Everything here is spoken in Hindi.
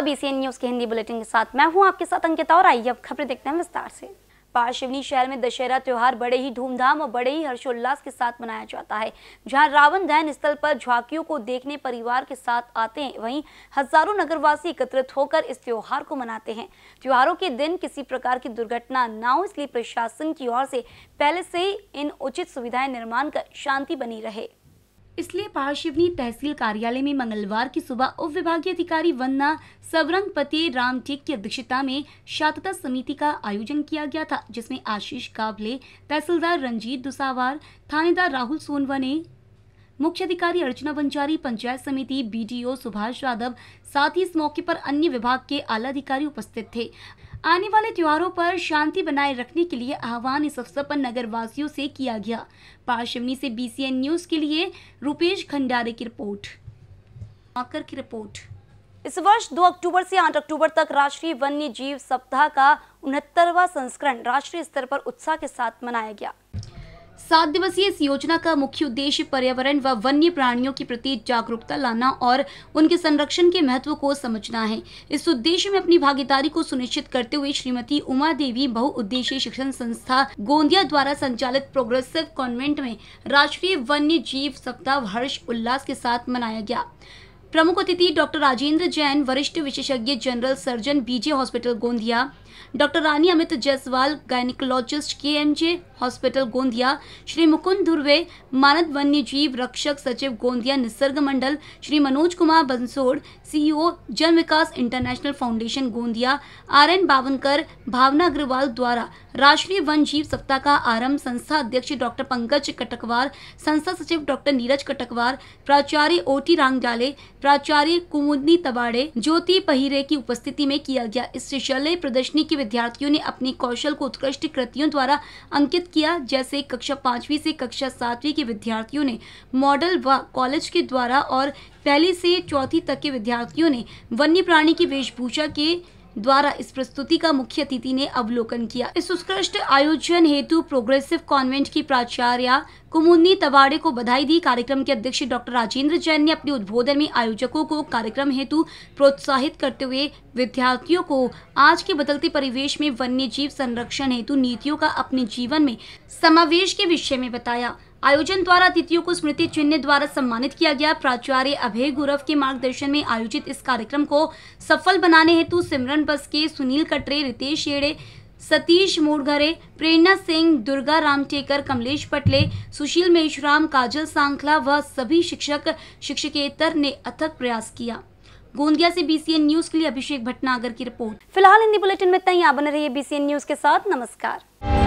का बीसीएन न्यूज के हिंदी बुलेटिन के साथ मैं हूं आपके साथ अंकिता और आइए अब खबरें देखते हैं विस्तार से पारशिवनी शहर में दशहरा त्योहार बड़े ही धूमधाम और बड़े ही हर्षोल्लास के साथ मनाया जाता है जहां रावण दहन स्थल पर झांकियों को देखने परिवार के साथ आते हैं वहीं हजारों नगरवासी एकत्रित होकर इस त्योहार को मनाते हैं त्योहारों के दिन किसी प्रकार की दुर्घटना न हो इसलिए प्रशासन की ओर से पहले से ही इन उचित सुविधाएं निर्माण कर शांति बनी रहे इसलिए पारशिवनी तहसील कार्यालय में मंगलवार की सुबह उप विभागीय अधिकारी वन्ना सवरंगपति रामटेक की अध्यक्षता में शातता समिति का आयोजन किया गया था जिसमें आशीष काबले तहसीलदार रंजीत दुसावार थानेदार राहुल सोनवा ने मुख्य अधिकारी अर्चना बंजारी पंचायत समिति बीडीओ सुभाष यादव साथ ही इस मौके पर अन्य विभाग के आला अधिकारी उपस्थित थे आने वाले त्योहारों पर शांति बनाए रखने के लिए आह्वान इस अवसर पर नगर वासियों से किया गया पार्शिवनी से बीसीएन न्यूज के लिए रूपेश खंडारे की रिपोर्ट आकर की रिपोर्ट इस वर्ष 2 अक्टूबर से 8 अक्टूबर तक राष्ट्रीय वन्य जीव सप्ताह का उनहत्तरवा संस्करण राष्ट्रीय स्तर पर उत्साह के साथ मनाया गया सात दिवसीय इस योजना का मुख्य उद्देश्य पर्यावरण व वन्य प्राणियों के प्रति जागरूकता लाना और उनके संरक्षण के महत्व को समझना है इस उद्देश्य में अपनी भागीदारी को सुनिश्चित करते हुए श्रीमती उमा देवी बहुउद्देशीय शिक्षण संस्था गोंदिया द्वारा संचालित प्रोग्रेसिव कॉन्वेंट में राष्ट्रीय वन्य जीव सप्ताह हर्ष उल्लास के साथ मनाया गया प्रमुख अतिथि डॉक्टर राजेंद्र जैन वरिष्ठ विशेषज्ञ general surgeon BJ hospital Gondia doctor Rani Amit Jaiswal gynaecologist K M J hospital Gondia Shri Mukund Dhurve मानद वन्य जीव रक्षक सचिव Gondia Nisarg Mandal Shri Manoj Kumar Bansod CEO Jan Vikas international foundation Gondia R N Bawankar Bhavna Agrawal द्वारा राष्ट्रीय वन जीव सप्ताह का आरंभ संस्था अध्यक्ष डॉक्टर पंकज कटकवार संस्था सचिव डॉक्टर नीरज कटकवार प्राचार्य ओ टी रांगडाले प्राचार्य कुमुदनी तवाड़े ज्योति पहिरे की उपस्थिति में किया गया इस शैलय प्रदर्शनी के विद्यार्थियों ने अपने कौशल को उत्कृष्ट कृतियों द्वारा अंकित किया जैसे कक्षा पांचवी से कक्षा सातवीं के विद्यार्थियों ने मॉडल व कॉलेज के द्वारा और पहली से चौथी तक के विद्यार्थियों ने वन्य प्राणी की वेशभूषा के द्वारा इस प्रस्तुति का मुख्य अतिथि ने अवलोकन किया इस उत्कृष्ट आयोजन हेतु प्रोग्रेसिव कॉन्वेंट की प्राचार्य कुमुन्नी तवाड़े को बधाई दी कार्यक्रम के अध्यक्ष डॉक्टर राजेंद्र जैन ने अपने उद्बोधन में आयोजकों को कार्यक्रम हेतु प्रोत्साहित करते हुए विद्यार्थियों को आज के बदलते परिवेश में वन्य जीव संरक्षण हेतु नीतियों का अपने जीवन में समावेश के विषय में बताया आयोजन द्वारा अतिथियों को स्मृति चिन्ह द्वारा सम्मानित किया गया प्राचार्य अभय गुरव के मार्गदर्शन में आयोजित इस कार्यक्रम को सफल बनाने हेतु सिमरन बस के सुनील कटरे रितेश येड़े सतीश मोड़घरे प्रेरणा सिंह दुर्गा राम टेकर कमलेश पटले सुशील मेशराम काजल सांखला व सभी शिक्षक शिक्षकेतर ने अथक प्रयास किया गोंदिया से बीसीएन न्यूज के लिए अभिषेक भटनागर की रिपोर्ट फिलहाल हिंदी बुलेटिन में तैयार बने रहिए बीसीएन न्यूज के साथ नमस्कार